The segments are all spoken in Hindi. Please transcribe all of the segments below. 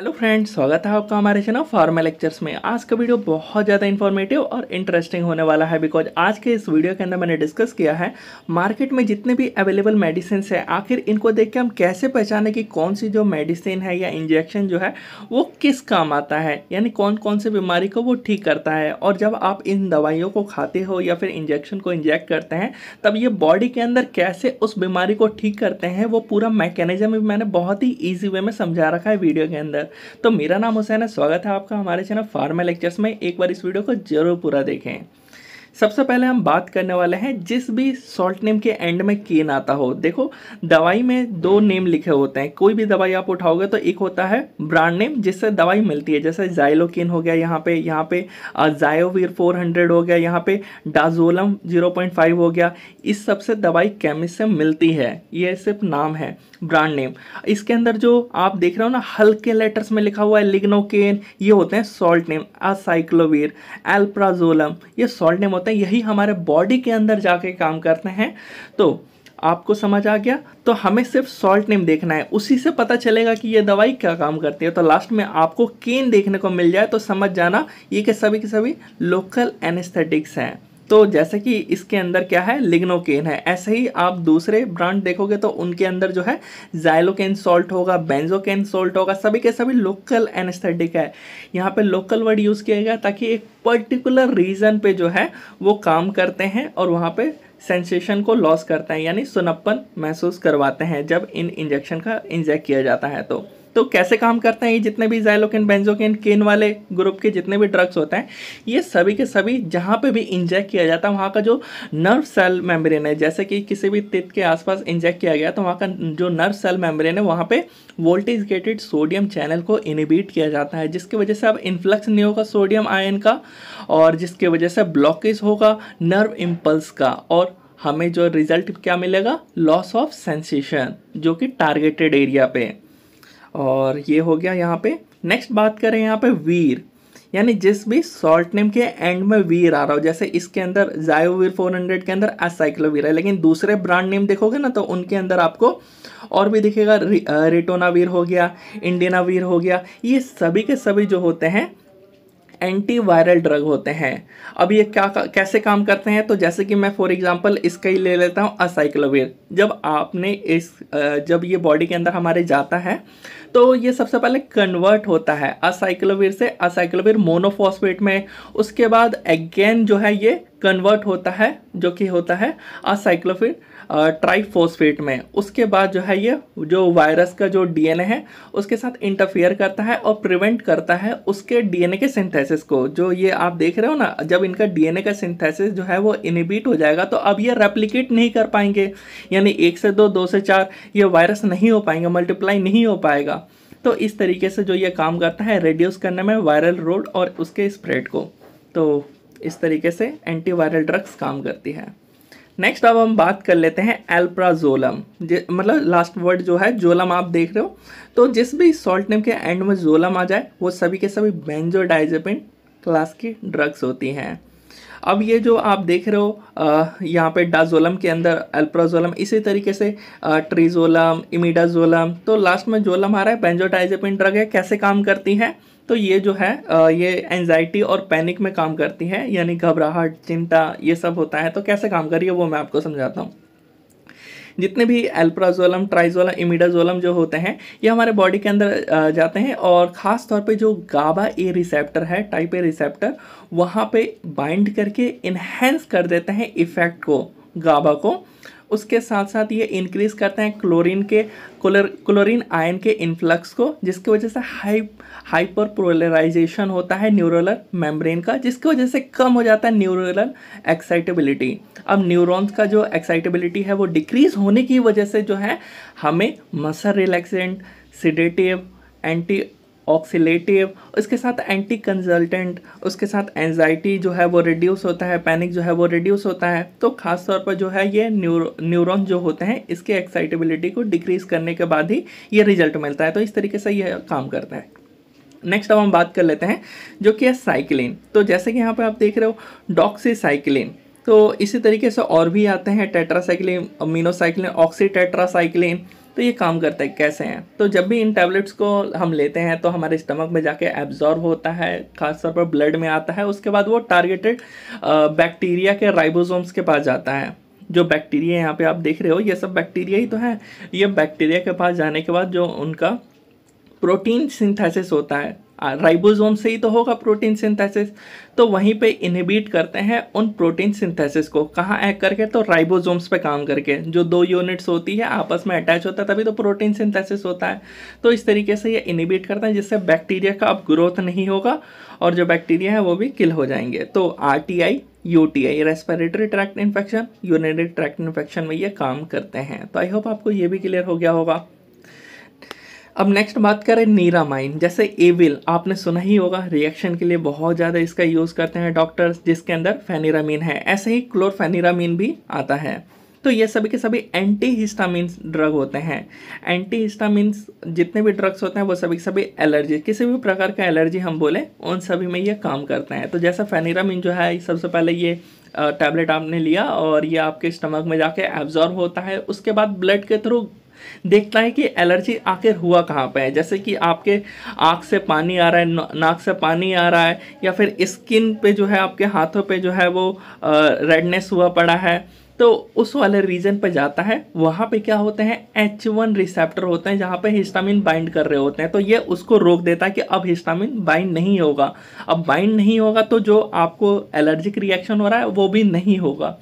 हेलो फ्रेंड्स स्वागत है आपका हमारे चैनल फार्मा लेक्चर्स में आज का वीडियो बहुत ज़्यादा इन्फॉर्मेटिव और इंटरेस्टिंग होने वाला है बिकॉज आज के इस वीडियो के अंदर मैंने डिस्कस किया है मार्केट में जितने भी अवेलेबल मेडिसिन है आखिर इनको देख के हम कैसे पहचाने कि कौन सी जो मेडिसिन है या इंजेक्शन जो है वो किस काम आता है यानी कौन कौन सी बीमारी को वो ठीक करता है और जब आप इन दवाइयों को खाते हो या फिर इंजेक्शन को इंजेक्ट करते हैं तब ये बॉडी के अंदर कैसे उस बीमारी को ठीक करते हैं वो पूरा मैकेनिज्म भी मैंने बहुत ही ईजी वे में समझा रखा है वीडियो के अंदर तो मेरा नाम हुसैन है स्वागत है आपका हमारे चैनल फार्मा लेक्चर्स में एक बार इस वीडियो को जरूर पूरा देखें सबसे पहले हम बात करने वाले हैं जिस भी सॉल्ट नेम के एंड में केन आता हो देखो दवाई में दो नेम लिखे होते हैं कोई भी दवाई आप उठाओगे तो एक होता है ब्रांड नेम जिससे दवाई मिलती है जैसे जाइलोकिन हो गया यहाँ पे यहाँ पे जायोवीर 400 हो गया यहाँ पे डाजोलम 0.5 हो गया इस सबसे दवाई केमिस्ट से मिलती है ये सिर्फ नाम है ब्रांड नेम इसके अंदर जो आप देख रहे हो ना हल्के लेटर्स में लिखा हुआ है लिग्नोकेन ये होते हैं सॉल्ट नेम असाइक्लोवीर एल्प्राजोलम ये सॉल्ट नेम होते हैं यही हमारे बॉडी के अंदर जाके काम करते हैं तो आपको समझ आ गया तो हमें सिर्फ सॉल्ट नेम देखना है उसी से पता चलेगा कि ये दवाई क्या काम करती है तो लास्ट में आपको केन देखने को मिल जाए तो समझ जाना ये के सभी के सभी लोकल एनेस्थेटिक्स हैं तो जैसे कि इसके अंदर क्या है लिग्नोकेन है ऐसे ही आप दूसरे ब्रांड देखोगे तो उनके अंदर जो है जाइलोकेन सॉल्ट होगा बेंजोकेन सॉल्ट होगा सभी के सभी लोकल एनेस्थेटिक है यहाँ पे लोकल वर्ड यूज़ किया गया ताकि एक पर्टिकुलर रीज़न पे जो है वो काम करते हैं और वहाँ पे सेंसेशन को लॉस करते हैं यानी सुनप्पन महसूस करवाते हैं जब इन इंजेक्शन का इंजेक्ट किया जाता है तो तो कैसे काम करते हैं ये जितने भी जाइलोकिन बेंजोकिन केन वाले ग्रुप के जितने भी ड्रग्स होते हैं ये सभी के सभी जहाँ पे भी इंजेक्ट किया जाता है वहाँ का जो नर्व सेल मेम्ब्रेन है जैसे कि किसी भी तित के आसपास इंजेक्ट किया गया तो वहाँ का जो नर्व सेल मेम्ब्रेन है वहाँ पे वोल्टेज गेटेड सोडियम चैनल को इनिबिट किया जाता है जिसकी वजह से अब इन्फ्लक्स नहीं होगा सोडियम आयन का और जिसकी वजह से ब्लॉकेज होगा नर्व इम्पल्स का और हमें जो रिज़ल्ट क्या मिलेगा लॉस ऑफ सेंसेशन जो कि टारगेटेड एरिया पे है और ये हो गया यहाँ पे नेक्स्ट बात करें यहाँ पे वीर यानी जिस भी सॉल्ट नेम के एंड में वीर आ रहा हो जैसे इसके अंदर जायोवीर 400 के अंदर असाइक्लोवीर है लेकिन दूसरे ब्रांड नेम देखोगे ना तो उनके अंदर आपको और भी दिखेगा रिटोनावीर हो गया इंडियनावीर हो गया ये सभी के सभी जो होते हैं एंटीवायरल ड्रग होते हैं अब ये क्या कैसे काम करते हैं तो जैसे कि मैं फॉर एग्जांपल इसका ही ले लेता हूँ असाइक्लोविर जब आपने इस जब ये बॉडी के अंदर हमारे जाता है तो ये सबसे पहले कन्वर्ट होता है असाइक्लोविर से असाइक्लोविर मोनोफॉस्फेट में उसके बाद अगेन जो है ये कन्वर्ट होता है जो कि होता है असाइक्लोविर ट्राइफोस्फेट में उसके बाद जो है ये जो वायरस का जो डीएनए है उसके साथ इंटरफेयर करता है और प्रिवेंट करता है उसके डीएनए के सिंथेसिस को जो ये आप देख रहे हो ना जब इनका डीएनए का सिंथेसिस जो है वो इनिबिट हो जाएगा तो अब ये रेप्लीकेट नहीं कर पाएंगे यानी एक से दो दो से चार ये वायरस नहीं हो पाएंगे मल्टीप्लाई नहीं हो पाएगा तो इस तरीके से जो ये काम करता है रेड्यूस करने में वायरल रोड और उसके स्प्रेड को तो इस तरीके से एंटीवायरल ड्रग्स काम करती है नेक्स्ट अब हम बात कर लेते हैं एल्प्राजोलम मतलब लास्ट वर्ड जो है जोलम आप देख रहे हो तो जिस भी सॉल्ट नेम के एंड में जोलम आ जाए वो सभी के सभी बेंजोडाइजेपिन क्लास की ड्रग्स होती हैं अब ये जो आप देख रहे हो यहाँ पे डाजोलम के अंदर एल्प्राजोलम इसी तरीके से ट्रीजोलम इमिडाजोलम तो लास्ट में जोलम आ रहा है बेंजोटाइजेपिन ड्रग है कैसे काम करती हैं तो ये जो है ये एनजाइटी और पैनिक में काम करती है यानी घबराहट चिंता ये सब होता है तो कैसे काम करिए वो मैं आपको समझाता हूँ जितने भी एल्प्राजोलम ट्राइजोलम इमिडाजोलम जो होते हैं ये हमारे बॉडी के अंदर जाते हैं और ख़ास तौर पे जो गाबा ए रिसेप्टर है टाइप ए रिसेप्टर वहाँ पे बाइंड करके इन्हेंस कर देते हैं इफ़ेक्ट को गाबा को उसके साथ साथ ये इंक्रीज़ करते हैं क्लोरीन के क्लोरीन आयन के इन्फ्लक्स को जिसकी वजह से हाई हाइपर प्रोलराइजेशन होता है न्यूरोलर मेम्ब्रेन का जिसकी वजह से कम हो जाता है न्यूरोलर एक्साइटेबिलिटी अब न्यूरॉन्स का जो एक्साइटेबिलिटी है वो डिक्रीज़ होने की वजह से जो है हमें मसल रिलैक्सेंट सिडेटिव एंटी ऑक्सीटिव उसके साथ एंटी कंसल्टेंट उसके साथ एनजाइटी जो है वो रिड्यूस होता है पैनिक जो है वो रिड्यूस होता है तो खास तौर पर जो है ये न्यूरो न्यूरोन जो होते हैं इसके एक्साइटेबिलिटी को डिक्रीज करने के बाद ही ये रिजल्ट मिलता है तो इस तरीके से ये काम करता है नेक्स्ट अब हम बात कर लेते हैं जो कि है साइक्लिन तो जैसे कि यहाँ पर आप देख रहे हो डॉक्सी तो इसी तरीके से और भी आते हैं टेट्रासाइक्लिन मीनोसाइक्लिन ऑक्सी टेट्रासाइक्लिन तो ये काम करते हैं कैसे हैं तो जब भी इन टैबलेट्स को हम लेते हैं तो हमारे स्टमक में जाके एब्जॉर्ब होता है खासतौर पर ब्लड में आता है उसके बाद वो टारगेटेड बैक्टीरिया के राइबोसोम्स के पास जाता है जो बैक्टीरिया यहाँ पे आप देख रहे हो ये सब बैक्टीरिया ही तो है ये बैक्टीरिया के पास जाने के बाद जो उनका प्रोटीन सिंथेसिस होता है राइबोसोम से ही तो होगा प्रोटीन सिंथेसिस तो वहीं पे इनहिबिट करते हैं उन प्रोटीन सिंथेसिस को कहाँ एक करके तो राइबोसोम्स पे काम करके जो दो यूनिट्स होती है आपस में अटैच होता है तभी तो प्रोटीन सिंथेसिस होता है तो इस तरीके से ये इनहिबिट करते हैं जिससे बैक्टीरिया का अब ग्रोथ नहीं होगा और जो बैक्टीरिया है वो भी किल हो जाएंगे तो R T I U T I respiratory tract infection urinary tract infection में ये काम करते हैं तो आई होप आपको ये भी क्लियर हो गया होगा अब नेक्स्ट बात करें नीरामाइन जैसे एविल आपने सुना ही होगा रिएक्शन के लिए बहुत ज़्यादा इसका यूज़ करते हैं डॉक्टर्स जिसके अंदर फेनिरामीन है ऐसे ही क्लोरफेनिरामीन भी आता है तो ये सभी के सभी एंटी हिस्टामिन ड्रग होते हैं एंटी हिस्टामिन जितने भी ड्रग्स होते हैं वो सभी के सभी एलर्जी किसी भी प्रकार का एलर्जी हम बोले उन सभी में ये काम करते हैं तो जैसा फेनिरामिन जो है सबसे पहले ये टैबलेट आपने लिया और ये आपके स्टमक में जाके एब्जॉर्ब होता है उसके बाद ब्लड के थ्रू देखता है कि एलर्जी आखिर हुआ कहाँ पे है जैसे कि आपके आँख से पानी आ रहा है नाक से पानी आ रहा है या फिर स्किन पे जो है आपके हाथों पे जो है वो रेडनेस हुआ पड़ा है तो उस वाले रीजन पर जाता है वहाँ पे क्या होते हैं एच वन रिसेप्टर होते हैं जहाँ पे हिस्टामिन बाइंड कर रहे होते हैं तो ये उसको रोक देता है कि अब हिस्टामिन बाइंड नहीं होगा अब बाइंड नहीं होगा तो जो आपको एलर्जिक रिएक्शन हो रहा है वो भी नहीं होगा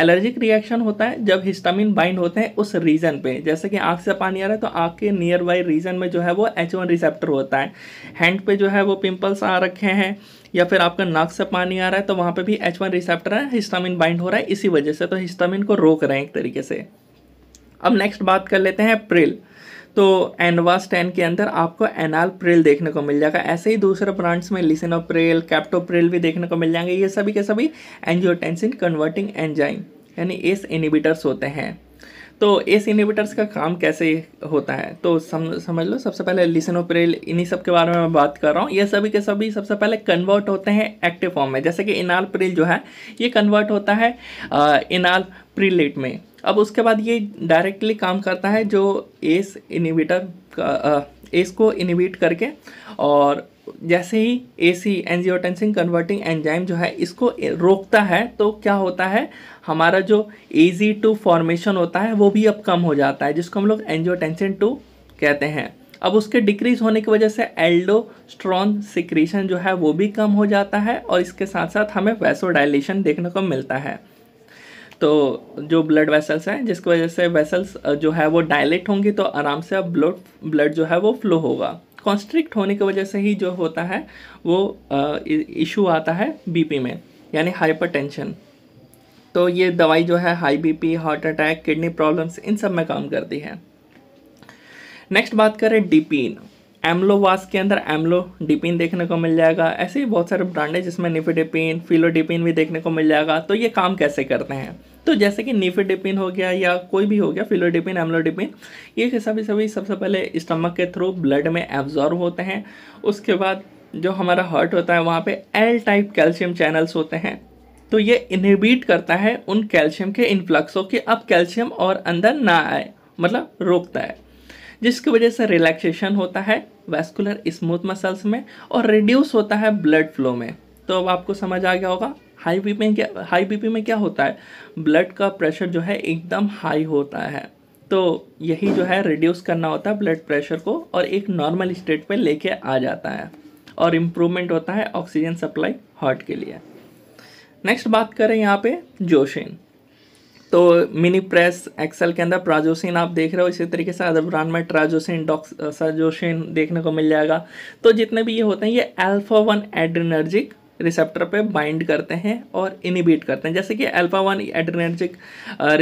एलर्जिक रिएक्शन होता है जब हिस्टामिन बाइंड होते हैं उस रीजन पे जैसे कि आँख से पानी आ रहा है तो आँख के नियर बाई रीजन में जो है वो एच वन रिसेप्टर होता है हैंड पे जो है वो पिंपल्स आ रखे हैं या फिर आपका नाक से पानी आ रहा है तो वहाँ पे भी एच वन रिसेप्टर है हिस्टामिन बाइंड हो रहा है इसी वजह से तो हिस्टामिन को रोक रहे हैं एक तरीके से अब नेक्स्ट बात कर लेते हैं प्रिल तो एनवास टेन के अंदर आपको एनाल प्रेल देखने को मिल जाएगा ऐसे ही दूसरे ब्रांड्स में लिसिनोप्रेल कैप्टोप्रिल भी देखने को मिल जाएंगे ये सभी के सभी एंजियोटेंसिन कन्वर्टिंग एंजाइम यानी एस इनिबिटर्स होते हैं तो एस इनिबिटर्स का काम कैसे होता है तो सम, समझ लो सबसे पहले लिसनोप्रेल इन्हीं सब के बारे में मैं बात कर रहा हूँ ये सभी के सभी सबसे पहले कन्वर्ट होते हैं एक्टिव फॉर्म में जैसे कि इनाल प्रेल जो है ये कन्वर्ट होता है इनाल प्रिलेट में अब उसके बाद ये डायरेक्टली काम करता है जो एस इनिवेटर का एस को इनिवेट करके और जैसे ही A C angiotensin converting enzyme जो है इसको रोकता है तो क्या होता है हमारा जो ए जी टू फॉर्मेशन होता है वो भी अब कम हो जाता है जिसको हम लोग एनजियोटेंसिन टू कहते हैं अब उसके डिक्रीज होने की वजह से एल्डोस्ट्रॉन सिक्रीशन जो है वो भी कम हो जाता है और इसके साथ साथ हमें वैसोडाइलेशन देखने को मिलता है तो जो ब्लड वेसल्स हैं जिसकी वजह से वेसल्स जो है वो डायलेट होंगी तो आराम से अब ब्लड ब्लड जो है वो फ्लो होगा कॉन्स्ट्रिक्ट होने की वजह से ही जो होता है वो इशू आता है बीपी में यानी हाइपरटेंशन तो ये दवाई जो है high BP heart attack kidney problems इन सब में काम करती है नेक्स्ट बात करें डिपीन एम्लोवास के अंदर एम्लो डिपिन देखने को मिल जाएगा ऐसे ही बहुत सारे ब्रांड है जिसमें निफिडिपिन फिलोडिपिन भी देखने को मिल जाएगा तो ये काम कैसे करते हैं तो जैसे कि नीफेडिपिन हो गया या कोई भी हो गया फिलोडिपिन एमलोडिपिन ये सभी सभी सबसे पहले स्टमक के थ्रू ब्लड में एब्जॉर्व होते हैं उसके बाद जो हमारा हार्ट होता है वहाँ पे एल टाइप कैल्शियम चैनल्स होते हैं तो ये इनहिबिट करता है उन कैल्शियम के इन्फ्लक्सों की अब कैल्शियम और अंदर ना आए मतलब रोकता है जिसकी वजह से रिलैक्सेशन होता है वेस्कुलर स्मूथ मसल्स में और रिड्यूस होता है ब्लड फ्लो में तो अब आपको समझ आ गया होगा हाई बीपी में क्या हाई बीपी में क्या होता है ब्लड का प्रेशर जो है एकदम हाई होता है तो यही जो है रिड्यूस करना होता है ब्लड प्रेशर को और एक नॉर्मल स्टेट पे लेके आ जाता है और इम्प्रूवमेंट होता है ऑक्सीजन सप्लाई हार्ट के लिए नेक्स्ट बात करें यहाँ पे जोशिन तो मिनी प्रेस एक्सेल के अंदर प्राजोसिन आप देख रहे हो इसी तरीके से अदर ब्रांड में ट्राजोसिन डॉक्साजोसिन देखने को मिल जाएगा तो जितने भी ये होते हैं ये अल्फा वन एड्रेनर्जिक रिसेप्टर पे बाइंड करते हैं और इनिबिट करते हैं जैसे कि अल्फा वन एड्रेनर्जिक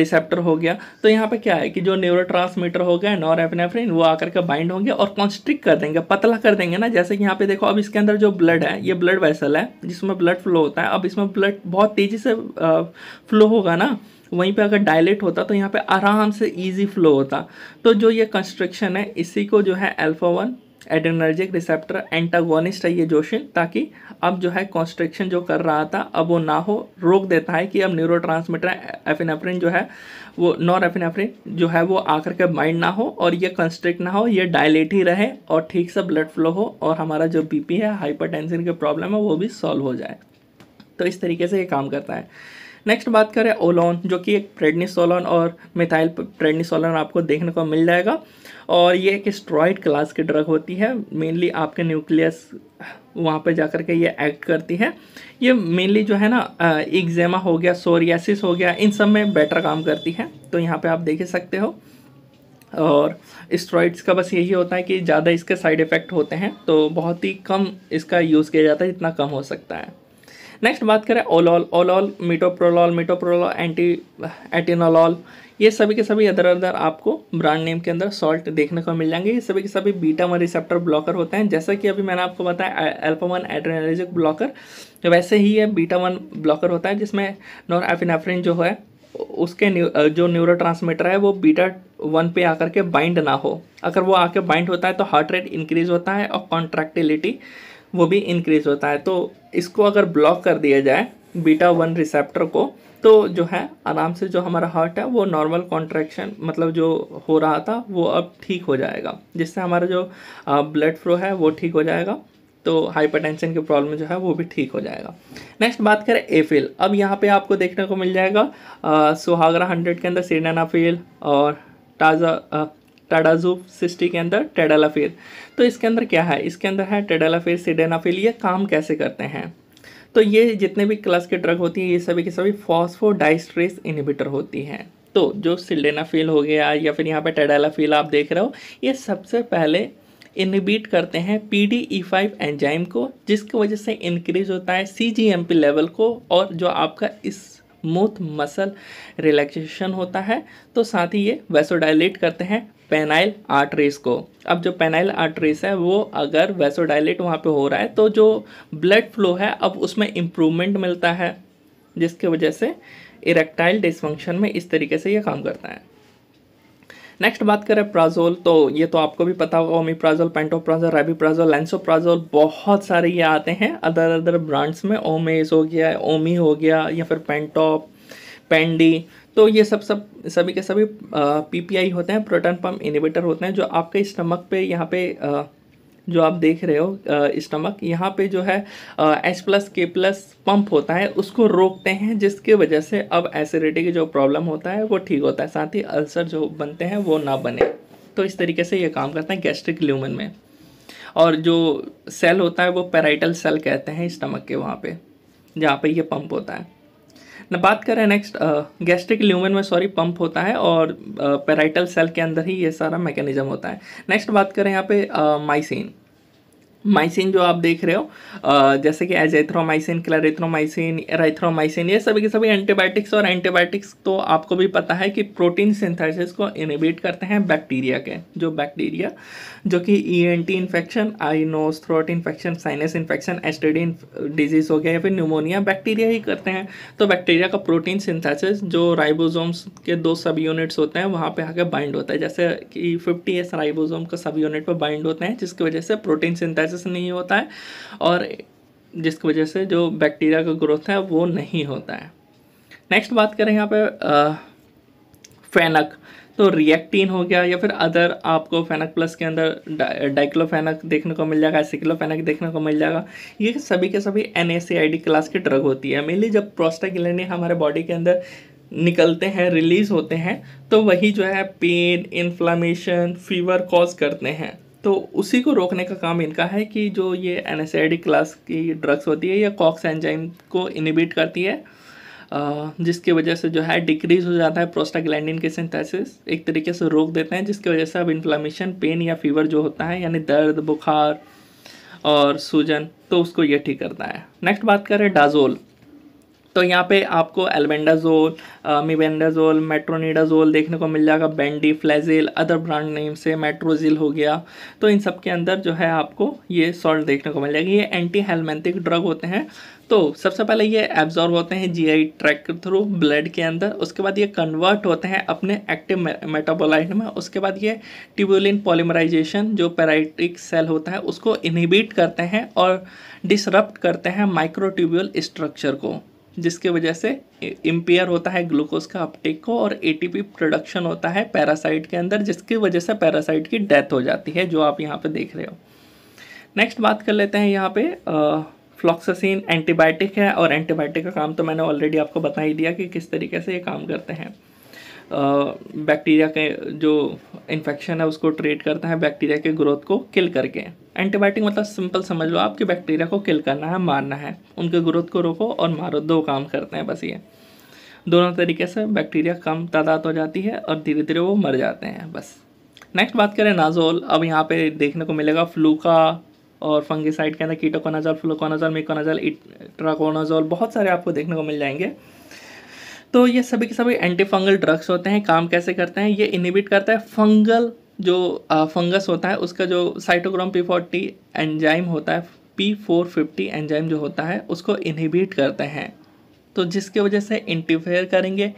रिसेप्टर हो गया तो यहाँ पे क्या है कि जो न्यूरो हो गया नॉर एपिनेफ्रिन वो आकर के बाइंड होंगे और कॉन्स्ट्रिक कर देंगे पतला कर देंगे ना जैसे कि यहाँ पे देखो अब इसके अंदर जो ब्लड है ये ब्लड वेसल है जिसमें ब्लड फ्लो होता है अब इसमें ब्लड बहुत तेज़ी से फ्लो होगा ना वहीं पे अगर डायलेट होता तो यहाँ पे आराम से इजी फ्लो होता तो जो ये कंस्ट्रक्शन है इसी को जो है alpha one adrenergic receptor antagonist है ये जोशिन ताकि अब जो है कॉन्स्ट्रक्शन जो कर रहा था अब वो ना हो रोक देता है कि अब न्यूरो ट्रांसमीटर एफिनाफ्रिन जो है वो नॉर एफिनाफ्रिन जो है वो आकर के माइंड ना हो और ये कंस्ट्रिक्ट ना हो ये डायलेट ही रहे और ठीक से ब्लड फ्लो हो और हमारा जो बी है हाइपर की प्रॉब्लम है वो भी सॉल्व हो जाए तो इस तरीके से ये काम करता है नेक्स्ट बात करें ओलोन जो कि एक प्रेडनिसोलन और मिथाइल प्रेडनिसोलन आपको देखने को मिल जाएगा और ये एक स्ट्रॉइड क्लास की ड्रग होती है मेनली आपके न्यूक्लियस वहाँ पे जा कर के ये एक्ट करती है ये मेनली जो है ना एग्जेमा हो गया सोरियासिस हो गया इन सब में बेटर काम करती है तो यहाँ पे आप देख सकते हो और स्ट्रॉइड्स का बस यही होता है कि ज़्यादा इसके साइड इफ़ेक्ट होते हैं तो बहुत ही कम इसका यूज़ किया जाता है जितना कम हो सकता है नेक्स्ट बात करें ओलॉल ओलॉल मीटोप्रोलॉल मीटोप्रोलॉल एंटी एटिनोलॉल ये सभी के सभी अदर अदर आपको ब्रांड नेम के अंदर सॉल्ट देखने को मिल जाएंगे ये सभी के सभी बीटा वन रिसेप्टर ब्लॉकर होते हैं जैसा कि अभी मैंने आपको बताया एल्पा वन एड्रेनलिजिक ब्लॉकर वैसे ही ये बीटा वन ब्लॉकर होता है जिसमें नॉर एफिनाफ्रिन जो है उसके जो न्यूरो ट्रांसमीटर है वो बीटा वन पे आकर के बाइंड ना हो अगर वो आके बाइंड होता है तो हार्ट रेट इंक्रीज होता है और कॉन्ट्रैक्टिलिटी वो भी इंक्रीज़ होता है तो इसको अगर ब्लॉक कर दिया जाए बीटा वन रिसेप्टर को तो जो है आराम से जो हमारा हार्ट है वो नॉर्मल कॉन्ट्रैक्शन मतलब जो हो रहा था वो अब ठीक हो जाएगा जिससे हमारा जो ब्लड फ्लो है वो ठीक हो जाएगा तो हाइपरटेंशन की प्रॉब्लम जो है वो भी ठीक हो जाएगा नेक्स्ट बात करें एफिल अब यहाँ पे आपको देखने को मिल जाएगा सुहागरा हंड्रेड के अंदर सीडेनाफिल और ताज़ा टाडाजो सिस्टी के अंदर टेडालाफेर तो इसके अंदर क्या है इसके अंदर है टेडालाफेर सिडेनाफिल ये काम कैसे करते हैं तो ये जितने भी क्लास के ड्रग होती हैं ये सभी के सभी फॉस्फोडाइस्ट्रेस इनिबिटर होती हैं तो जो सिल्डेनाफिल हो गया या फिर यहाँ पे टेडालाफिल आप देख रहे हो ये सबसे पहले इनिबिट करते हैं P D E five enzyme को जिसकी वजह से इंक्रीज होता है C G M P level को और जो आपका इस स्मूथ मसल रिलैक्सेशन होता है तो साथ ही ये वेसोडाइलेट करते हैं पेनाइल आर्टरीज को अब जो पेनाइल आर्टरीज है वो अगर वैसोडाइलेट वहाँ पे हो रहा है तो जो ब्लड फ्लो है अब उसमें इम्प्रूवमेंट मिलता है जिसके वजह से इरेक्टाइल डिसफंक्शन में इस तरीके से ये काम करता है नेक्स्ट बात करें प्राजोल तो ये तो आपको भी पता होगा ओमीप्राजोल पेंटोप्राजोल रेबीप्राजोल लेंसोप्राजोल बहुत सारे ये आते हैं अदर अदर ब्रांड्स में ओमेज हो गया ओमी हो गया या फिर पेंटॉप पेंडी तो ये सब सब सभी के सभी पीपीआई होते हैं प्रोटॉन पम्प इनिवेटर होते हैं जो आपके स्टमक पे यहाँ पे आ, जो आप देख रहे हो स्टमक यहाँ पे जो है H plus K plus pump होता है उसको रोकते हैं जिसके वजह से अब एसिडिटी की जो प्रॉब्लम होता है वो ठीक होता है साथ ही अल्सर जो बनते हैं वो ना बने तो इस तरीके से ये काम करते हैं गैस्ट्रिक ल्यूमन में और जो सेल होता है वो पैराइटल सेल कहते हैं स्टमक के वहाँ पे जहाँ पे ये पंप होता है ना बात करें नेक्स्ट गैस्ट्रिक ल्यूमन में सॉरी पंप होता है और पेराइटल सेल के अंदर ही ये सारा मैकेनिज्म होता है नेक्स्ट बात करें यहाँ पे माइसिन माइसिन जो आप देख रहे हो जैसे कि एजेथ्रोमाइसिन क्लैरिथ्रोमाइसिन राइथ्रोमाइसिन ये सभी के सभी एंटीबायोटिक्स और एंटीबायोटिक्स तो आपको भी पता है कि प्रोटीन सिंथेसिस को इनिबिट करते हैं बैक्टीरिया के जो बैक्टीरिया जो कि E N T infection eye nose throat infection sinus infection STD disease हो गया या फिर न्यूमोनिया बैक्टीरिया ही करते हैं तो बैक्टीरिया का प्रोटीन सिंथेसिस जो राइबोजोम्स के दो सब यूनिट्स होते हैं वहाँ पर आकर बाइंड होता है जैसे कि फिफ्टी एस राइबोजोम का सब यूनिट पर बाइंड होते हैं जिसकी वजह से प्रोटीन सिंथेसिस डाइजेस्ट नहीं होता है और जिसकी वजह से जो बैक्टीरिया का ग्रोथ है वो नहीं होता है नेक्स्ट बात करें यहाँ पे फैनक फेनक तो रिएक्टिन हो गया या फिर अदर आपको फेनक प्लस के अंदर डाइक्लोफेनक देखने को मिल जाएगा सिक्लोफेनक देखने को मिल जाएगा ये सभी के सभी एन क्लास की ड्रग होती है मेनली जब प्रोस्टाग्लैंडिन हमारे बॉडी के अंदर निकलते हैं रिलीज़ होते हैं तो वही जो है पेन इन्फ्लामेशन फीवर कॉज करते हैं तो उसी को रोकने का काम इनका है कि जो ये एन क्लास की ड्रग्स होती है या कॉक्स एंजाइम को इनिबिट करती है जिसकी वजह से जो है डिक्रीज हो जाता है प्रोस्टाग्लैंडिन के सिंथेसिस एक तरीके से रोक देते हैं जिसकी वजह से अब इन्फ्लामेशन पेन या फीवर जो होता है यानी दर्द बुखार और सूजन तो उसको ये ठीक करता है नेक्स्ट बात करें डाजोल तो यहाँ पे आपको एलबेंडाजोल मिबेंडाजोल मेट्रोनिडाजोल देखने को मिल जाएगा बेंडी फ्लैजिल अदर ब्रांड नेम से मेट्रोजिल हो गया तो इन सब के अंदर जो है आपको ये सॉल्ट देखने को मिल जाएगी ये एंटी हेलमेंथिक ड्रग होते हैं तो सबसे पहले ये एब्जॉर्व होते हैं जीआई ट्रैक के थ्रू ब्लड के अंदर उसके बाद ये कन्वर्ट होते हैं अपने एक्टिव मेटाबोलाइट में उसके बाद ये ट्यूबुलिन पॉलीमराइजेशन जो पैराइटिक सेल होता है उसको इनहिबिट करते हैं और डिसरप्ट करते हैं माइक्रोट्यूब्यूल स्ट्रक्चर को जिसके वजह से इम्पेयर होता है ग्लूकोज का अपटेक को और एटीपी प्रोडक्शन होता है पैरासाइट के अंदर जिसकी वजह से पैरासाइट की डेथ हो जाती है जो आप यहाँ पे देख रहे हो नेक्स्ट बात कर लेते हैं यहाँ पे फ्लॉक्सिन एंटीबायोटिक है और एंटीबायोटिक का काम तो मैंने ऑलरेडी आपको बता ही दिया कि किस तरीके से ये काम करते हैं बैक्टीरिया के जो इन्फेक्शन है उसको ट्रीट करता है बैक्टीरिया के ग्रोथ को किल करके एंटीबायोटिक मतलब सिंपल समझ लो आपके बैक्टीरिया को किल करना है मारना है उनके ग्रोथ को रोको और मारो दो काम करते हैं बस ये दोनों तरीके से बैक्टीरिया कम तादाद हो जाती है और धीरे धीरे वो मर जाते हैं बस नेक्स्ट बात करें नाजोल अब यहाँ पे देखने को मिलेगा फ्लू का और फंगिसाइड के अंदर कीटोकोनाजोल फ्लोकोनाजोल मेकोनाजोल इट्राकोनाजोल बहुत सारे आपको देखने को मिल जाएंगे तो ये सभी के सभी एंटी फंगल ड्रग्स होते हैं काम कैसे करते हैं ये इनिबिट करता है फंगल जो फंगस होता है उसका जो साइटोक्रोम पी फोर्टी एंजाइम होता है पी फोर फिफ्टी एंजाइम जो होता है उसको इनिबिट करते हैं तो जिसके वजह से इंटरफेयर करेंगे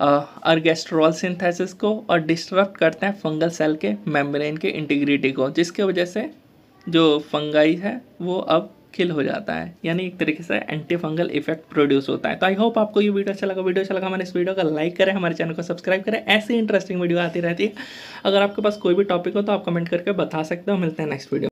अर्गेस्ट्रॉल सिंथेसिस को और डिस्टर्ब करते हैं फंगल सेल के मेम्ब्रेन के इंटीग्रिटी को जिसके वजह से जो फंगाई है वो अब किल हो जाता है यानी एक तरीके से एंटी फंगल इफेक्ट प्रोड्यूस होता है तो आई होप आपको ये वीडियो अच्छा लगा वीडियो अच्छा लगा हमारे इस वीडियो का लाइक करें हमारे चैनल को सब्सक्राइब करें ऐसी इंटरेस्टिंग वीडियो आती रहती है अगर आपके पास कोई भी टॉपिक हो तो आप कमेंट करके बता सकते हो मिलते हैं नेक्स्ट वीडियो